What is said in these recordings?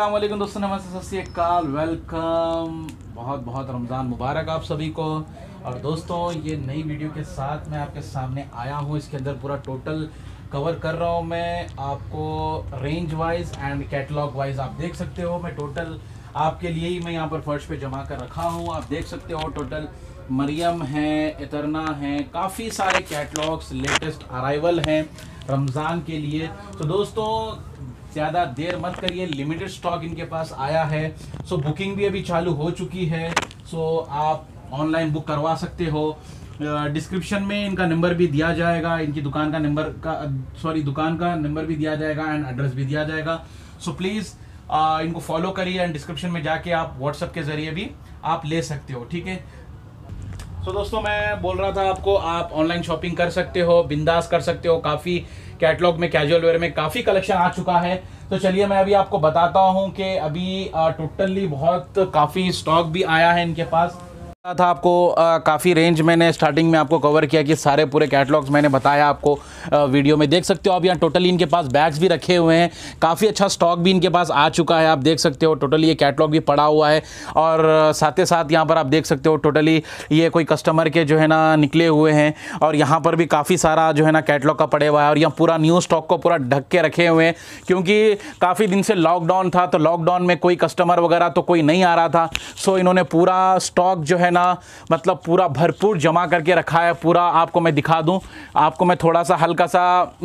अल्लाम दोस्तों नमस्ते सत्याकाल वेलकम बहुत बहुत रमज़ान मुबारक आप सभी को और दोस्तों ये नई वीडियो के साथ मैं आपके सामने आया हूँ इसके अंदर पूरा टोटल कवर कर रहा हूँ मैं आपको range wise and catalogue wise आप देख सकते हो मैं टोटल आपके लिए ही मैं यहाँ पर फर्श पे जमा कर रखा हूँ आप देख सकते हो टोटल मरियम है इतरना है काफ़ी सारे कैटलॉग्स लेटेस्ट अराइवल हैं रमज़ान के लिए तो दोस्तों ज़्यादा देर मत करिए लिमिटेड स्टॉक इनके पास आया है सो बुकिंग भी अभी चालू हो चुकी है सो आप ऑनलाइन बुक करवा सकते हो डिस्क्रिप्शन में इनका नंबर भी दिया जाएगा इनकी दुकान का नंबर का सॉरी दुकान का नंबर भी दिया जाएगा एंड एड्रेस भी दिया जाएगा सो प्लीज़ इनको फॉलो करिए एंड डिस्क्रिप्शन में जाके आप व्हाट्सएप के ज़रिए भी आप ले सकते हो ठीक है सो so, दोस्तों मैं बोल रहा था आपको आप ऑनलाइन शॉपिंग कर सकते हो बिंदास कर सकते हो काफ़ी कैटलॉग में कैजुअल वेयर में काफ़ी कलेक्शन आ चुका है तो चलिए मैं अभी आपको बताता हूँ कि अभी टोटली बहुत काफ़ी स्टॉक भी आया है इनके पास था आपको काफ़ी रेंज मैंने स्टार्टिंग में आपको कवर किया कि सारे पूरे कैटलॉग्स मैंने बताया आपको आ, वीडियो में देख सकते हो आप यहाँ टोटली इनके पास बैग्स भी रखे हुए हैं काफ़ी अच्छा स्टॉक भी इनके पास आ चुका है आप देख सकते हो टोटली ये कैटलॉग भी पड़ा हुआ है और साथ ही साथ यहाँ पर आप देख सकते हो टोटली ये कोई कस्टमर के जो है ना निकले हुए हैं और यहाँ पर भी काफ़ी सारा जो है ना कैटलॉग का पड़े हुआ है और यहाँ पूरा न्यू स्टॉक को पूरा ढक के रखे हुए हैं क्योंकि काफ़ी दिन से लॉकडाउन था तो लॉकडाउन में कोई कस्टमर वगैरह तो कोई नहीं आ रहा था सो इन्होंने पूरा स्टॉक जो है है ना मतलब पूरा भरपूर जमा करके रखा है पूरा आपको मैं दिखा दूँ आपको मैं थोड़ा सा हल्का सा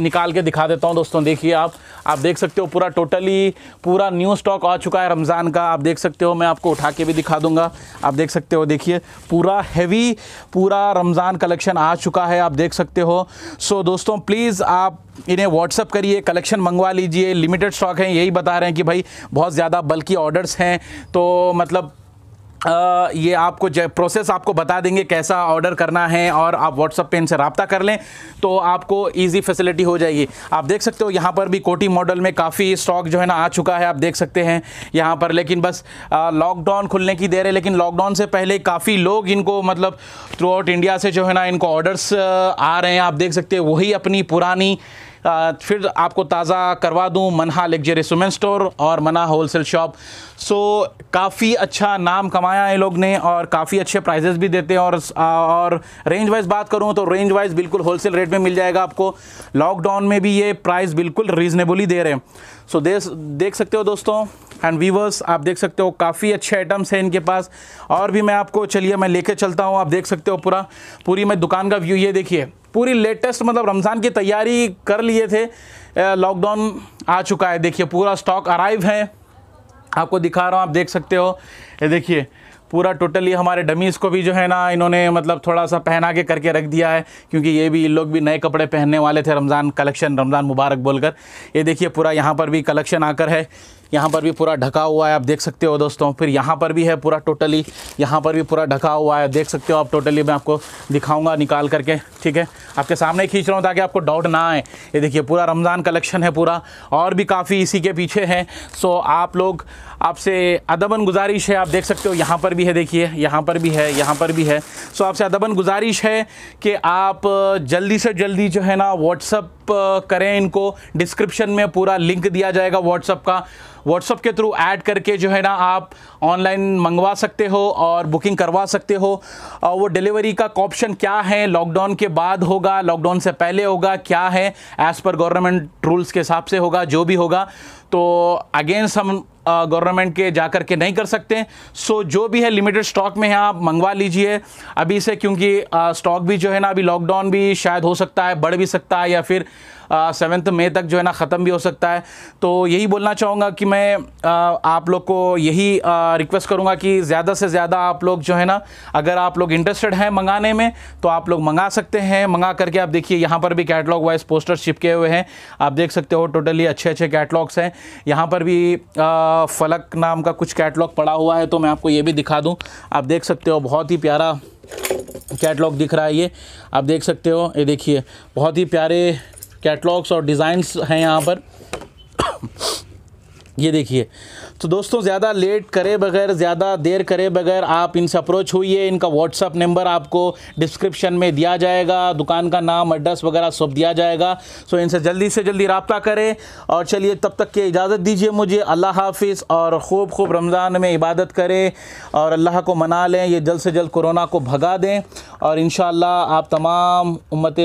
निकाल के दिखा देता हूँ दोस्तों देखिए आप आप देख सकते हो पूरा टोटली पूरा न्यू स्टॉक आ चुका है रमज़ान का आप देख सकते हो मैं आपको उठा के भी दिखा दूँगा आप देख सकते हो देखिए पूरा हैवी पूरा रमज़ान कलेक्शन आ चुका है आप देख सकते हो सो दोस्तों प्लीज़ आप इन्हें व्हाट्सअप करिए कलेक्शन मंगवा लीजिए लिमिटेड स्टॉक हैं यही बता रहे हैं कि भाई बहुत ज़्यादा बल्कि ऑर्डर्स हैं तो मतलब ये आपको प्रोसेस आपको बता देंगे कैसा ऑर्डर करना है और आप व्हाट्सअप पे इनसे रबता कर लें तो आपको इजी फैसिलिटी हो जाएगी आप देख सकते हो यहाँ पर भी कोटी मॉडल में काफ़ी स्टॉक जो है ना आ चुका है आप देख सकते हैं यहाँ पर लेकिन बस लॉकडाउन खुलने की देर है लेकिन लॉकडाउन से पहले काफ़ी लोग इनको मतलब थ्रू आउट इंडिया से जो है ना इनको ऑर्डर्स आ रहे हैं आप देख सकते हैं वही अपनी पुरानी फिर आपको ताज़ा करवा दूँ मनहा लेग्जर सीमेंट स्टोर और मना होलसेल शॉप सो काफ़ी अच्छा नाम कमाया इन लोग ने और काफ़ी अच्छे प्राइजेस भी देते हैं और और रेंज वाइज बात करूँ तो रेंज वाइज बिल्कुल होलसेल रेट में मिल जाएगा आपको लॉकडाउन में भी ये प्राइस बिल्कुल रीजनेबली दे रहे हैं सो so, देख सकते हो दोस्तों एंड वीवर्स आप देख सकते हो काफ़ी अच्छे आइटम्स हैं इनके पास और भी मैं आपको चलिए मैं लेके चलता हूँ आप देख सकते हो पूरा पूरी मैं दुकान का व्यू ये देखिए पूरी लेटेस्ट मतलब रमज़ान की तैयारी कर लिए थे लॉकडाउन आ चुका है देखिए पूरा स्टॉक अराइव है आपको दिखा रहा हूँ आप देख सकते हो ये देखिए पूरा टोटली हमारे डमीज़ को भी जो है ना इन्होंने मतलब थोड़ा सा पहना के करके रख दिया है क्योंकि ये भी इन लोग भी नए कपड़े पहनने वाले थे रमज़ान कलेक्शन रमज़ान मुबारक बोलकर ये देखिए पूरा यहाँ पर भी कलेक्शन आकर है यहाँ पर भी पूरा ढका हुआ है आप देख सकते हो दोस्तों फिर यहाँ पर भी है पूरा टोटली यहाँ पर भी पूरा ढका हुआ है देख सकते हो आप टोटली मैं आपको दिखाऊंगा निकाल करके ठीक है आपके सामने खींच रहा हूँ ताकि आपको डाउट ना आए ये देखिए पूरा रमज़ान कलेक्शन है पूरा और भी काफ़ी इसी के पीछे है सो आप लोग आपसे अदबन गुजारिश है आप देख सकते हो यहाँ पर भी है देखिए यहाँ पर भी है यहाँ पर भी है सो आपसे अदबन गुजारिश है कि आप जल्दी से जल्दी जो है ना व्हाट्सअप करें इनको डिस्क्रिप्शन में पूरा लिंक दिया जाएगा व्हाट्सअप का व्हाट्सअप के थ्रू ऐड करके जो है ना आप ऑनलाइन मंगवा सकते हो और बुकिंग करवा सकते हो और वो डिलीवरी का ऑप्शन क्या है लॉकडाउन के बाद होगा लॉकडाउन से पहले होगा क्या है एज़ पर गवर्नमेंट रूल्स के हिसाब से होगा जो भी होगा तो अगेंस्ट हम गवर्नमेंट के जा कर के नहीं कर सकते सो जो भी है लिमिटेड स्टॉक में है आप मंगवा लीजिए अभी से क्योंकि स्टॉक भी जो है ना अभी लॉकडाउन भी शायद हो सकता है बढ़ भी सकता है या फिर सेवन्थ मई तक जो है ना ख़त्म भी हो सकता है तो यही बोलना चाहूँगा कि मैं आ, आप लोग को यही रिक्वेस्ट करूँगा कि ज़्यादा से ज़्यादा आप लोग जो है ना अगर आप लोग इंटरेस्टेड हैं मंगाने में तो आप लोग मंगा सकते हैं मंगा करके आप देखिए यहाँ पर भी कैटलॉग वाइज पोस्टर चिपके हुए हैं आप देख सकते हो टोटली अच्छे अच्छे कैटलॉग्स हैं यहाँ पर भी आ, फलक नाम का कुछ कैटलॉग पड़ा हुआ है तो मैं आपको ये भी दिखा दूँ आप देख सकते हो बहुत ही प्यारा कैटलॉग दिख रहा है ये आप देख सकते हो ये देखिए बहुत ही प्यारे कैटलॉग्स और डिज़ाइंस हैं यहाँ पर ये देखिए तो दोस्तों ज़्यादा लेट करे बगैर ज़्यादा देर करे बगैर आप इनसे अप्रोच होइए इनका व्हाट्सअप नंबर आपको डिस्क्रिप्शन में दिया जाएगा दुकान का नाम एड्रेस वगैरह सब दिया जाएगा सो इनसे जल्दी से जल्दी रबता करें और चलिए तब तक के इजाज़त दीजिए मुझे अल्लाह हाफिज़ और ख़ूब खूब रमज़ान में इबादत करें और अल्लाह को मना लें ये जल्द से जल्द कोरोना को भगा दें और इन आप तमाम उम्मत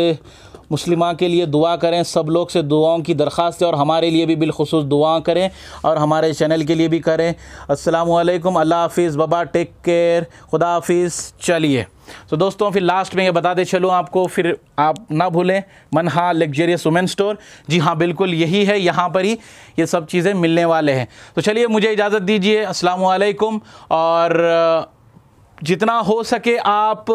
मुस्लिमा के लिए दुआ करें सब लोग से दुआओं की दरख्वास्त है और हमारे लिए भी बिलखसूस दुआ करें और हमारे चैनल के लिए भी करें असलकम अल्लाह हाफिज़ बबा टेक केयर खुदा हाफिज़ चलिए तो दोस्तों फिर लास्ट में ये बताते चलूँ आपको फिर आप ना भूलें मनहा लग्जरियस वुमेन स्टोर जी हाँ बिल्कुल यही है यहाँ पर ही ये सब चीज़ें मिलने वाले हैं तो चलिए मुझे इजाज़त दीजिए असलकुम और जितना हो सके आप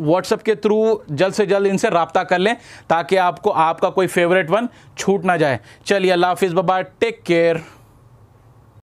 व्हाट्सएप के थ्रू जल्द से जल्द इनसे रबता कर लें ताकि आपको आपका कोई फेवरेट वन छूट ना जाए चलिए अल्लाह हाफिज़ बबा टेक केयर